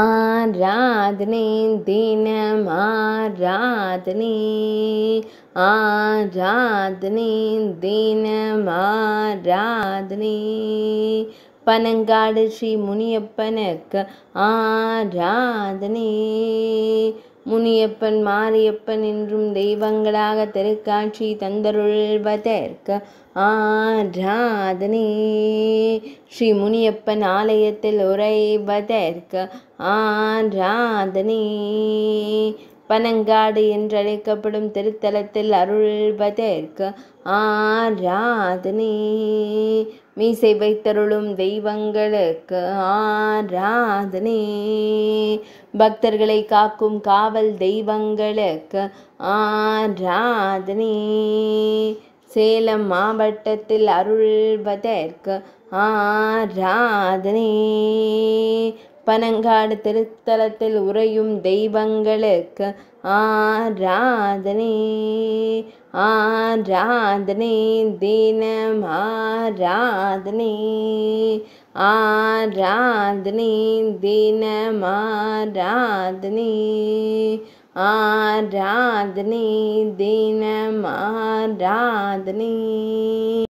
ஆராதனை தினம் ஆராதனை ஆராதனை தினம் ஆராதனை பனங்காடு ஸ்ரீ முனியப்பனுக்கு ஆராதனை முனியப்பன் மாரியப்பன் என்றும் தெய்வங்களாக தெருக்காட்சி தந்தருள்வதற்கு ஆராதனை ஸ்ரீ முனியப்பன் ஆலயத்தில் உரைவதற்கு ஆராதனே பனங்காடு என்றழைக்கப்படும் திருத்தலத்தில் அருள்வதற்கு ஆராதனே மீசை வைத்தருளும் தெய்வங்களுக்கு ஆராதனே பக்தர்களை காக்கும் காவல் தெய்வங்களுக்கு ஆராதனே சேலம் மாவட்டத்தில் அருள்வதற்கு ஆராதனே பனங்காடு திருத்தலத்தில் உறையும் தெய்வங்களுக்கு ஆராதனே ஆராதனே தீனம் ஆராதனே ஆராதனே தீனம் ஆராதனே आराधनी दिनम् आराधनी